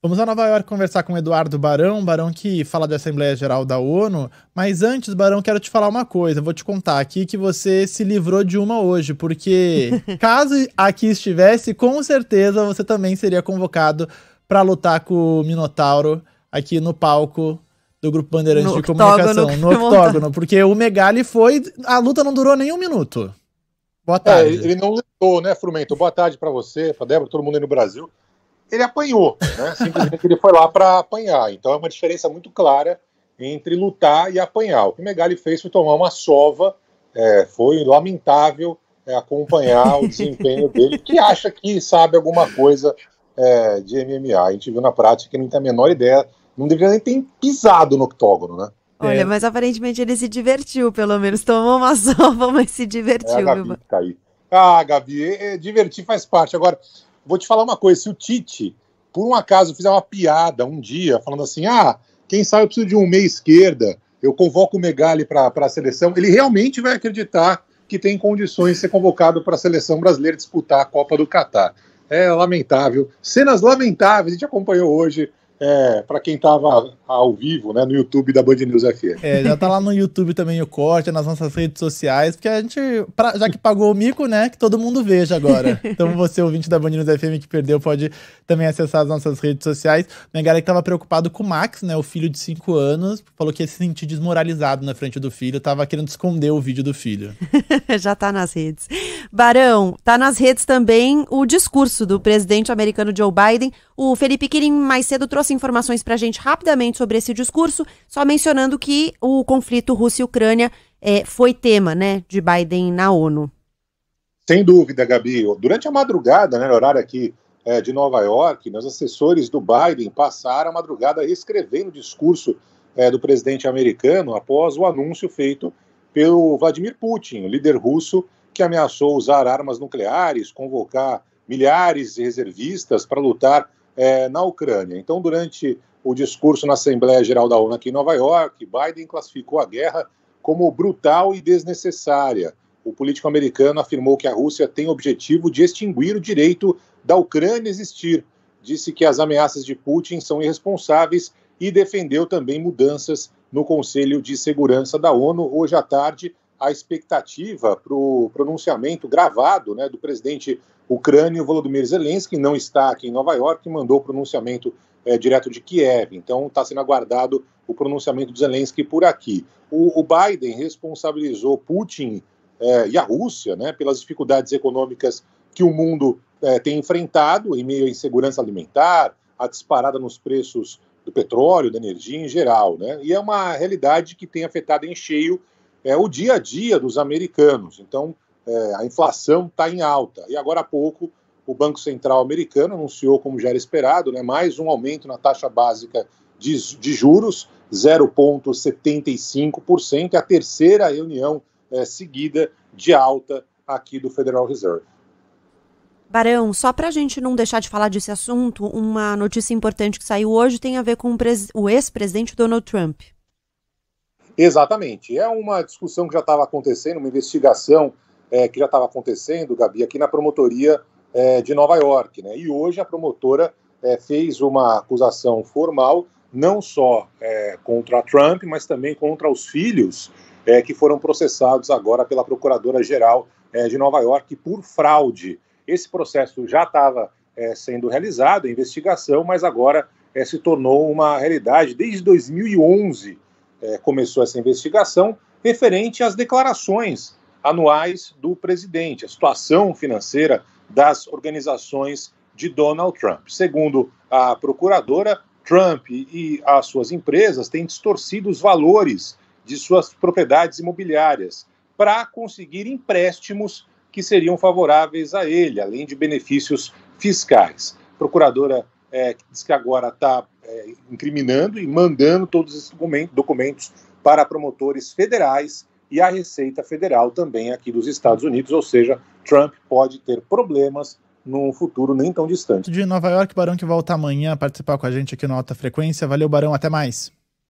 Vamos a Nova York conversar com Eduardo Barão, Barão que fala da Assembleia Geral da ONU. Mas antes, Barão, quero te falar uma coisa. Vou te contar aqui que você se livrou de uma hoje, porque caso aqui estivesse, com certeza você também seria convocado para lutar com o Minotauro aqui no palco do Grupo Bandeirantes no de Comunicação, no octógono, porque o Megali foi. A luta não durou nem um minuto. Boa é, tarde. É, ele não lutou, né, Frumento? Boa tarde para você, para Débora, todo mundo aí no Brasil ele apanhou, né? simplesmente ele foi lá para apanhar. Então é uma diferença muito clara entre lutar e apanhar. O que o Megali fez foi tomar uma sova, é, foi lamentável é, acompanhar o desempenho dele, que acha que sabe alguma coisa é, de MMA. A gente viu na prática que não tem a menor ideia, não deveria nem ter pisado no octógono, né? Olha, é. mas aparentemente ele se divertiu, pelo menos. Tomou uma sova, mas se divertiu. É, a Gabi tá aí. Ah, Gabi, é, divertir faz parte. Agora, vou te falar uma coisa: se o Tite, por um acaso, fizer uma piada um dia, falando assim, ah, quem sabe eu preciso de um meia esquerda, eu convoco o Megali para a seleção, ele realmente vai acreditar que tem condições de ser convocado para a seleção brasileira disputar a Copa do Catar. É lamentável. Cenas lamentáveis, a gente acompanhou hoje é, para quem estava ao vivo, né, no YouTube da Band News FM. É, já tá lá no YouTube também o corte, nas nossas redes sociais, porque a gente, pra, já que pagou o mico, né, que todo mundo veja agora. Então você, ouvinte da Band News FM que perdeu, pode também acessar as nossas redes sociais. Minha galera que estava preocupado com o Max, né, o filho de 5 anos, falou que ia se sentir desmoralizado na frente do filho, estava querendo esconder o vídeo do filho. já tá nas redes. Barão, tá nas redes também o discurso do presidente americano Joe Biden. O Felipe Quirin mais cedo trouxe informações para a gente rapidamente sobre esse discurso, só mencionando que o conflito Rússia-Ucrânia é, foi tema né, de Biden na ONU. Sem dúvida, Gabi. Durante a madrugada, né, no horário aqui é, de Nova York, meus assessores do Biden passaram a madrugada reescrevendo o discurso é, do presidente americano após o anúncio feito pelo Vladimir Putin, líder russo, que ameaçou usar armas nucleares, convocar milhares de reservistas para lutar é, na Ucrânia. Então, durante o discurso na Assembleia Geral da ONU aqui em Nova York, Biden classificou a guerra como brutal e desnecessária. O político americano afirmou que a Rússia tem o objetivo de extinguir o direito da Ucrânia existir. Disse que as ameaças de Putin são irresponsáveis e defendeu também mudanças no Conselho de Segurança da ONU. Hoje à tarde, a expectativa para o pronunciamento gravado né, do presidente ucrânio Volodymyr Zelensky, não está aqui em Nova York, e mandou o pronunciamento é, direto de Kiev. Então está sendo aguardado o pronunciamento do Zelensky por aqui. O, o Biden responsabilizou Putin é, e a Rússia né, pelas dificuldades econômicas que o mundo é, tem enfrentado em meio à insegurança alimentar, a disparada nos preços do petróleo, da energia em geral. Né? E é uma realidade que tem afetado em cheio é o dia a dia dos americanos. Então, é, a inflação está em alta. E agora há pouco, o Banco Central americano anunciou, como já era esperado, né, mais um aumento na taxa básica de, de juros, 0,75%, é a terceira reunião é, seguida de alta aqui do Federal Reserve. Barão, só para a gente não deixar de falar desse assunto, uma notícia importante que saiu hoje tem a ver com o ex-presidente Donald Trump. Exatamente. É uma discussão que já estava acontecendo, uma investigação é, que já estava acontecendo, Gabi, aqui na promotoria é, de Nova York. Né? E hoje a promotora é, fez uma acusação formal, não só é, contra Trump, mas também contra os filhos é, que foram processados agora pela Procuradora-Geral é, de Nova York por fraude. Esse processo já estava sendo realizado, a investigação, mas agora se tornou uma realidade desde 2011 é, começou essa investigação referente às declarações anuais do presidente, a situação financeira das organizações de Donald Trump. Segundo a procuradora, Trump e as suas empresas têm distorcido os valores de suas propriedades imobiliárias para conseguir empréstimos que seriam favoráveis a ele, além de benefícios fiscais. procuradora é, que diz que agora está é, incriminando e mandando todos esses documentos, documentos para promotores federais e a Receita Federal também aqui dos Estados Unidos, ou seja, Trump pode ter problemas num futuro nem tão distante. De Nova York, Barão que volta amanhã a participar com a gente aqui no Alta Frequência. Valeu, Barão, até mais.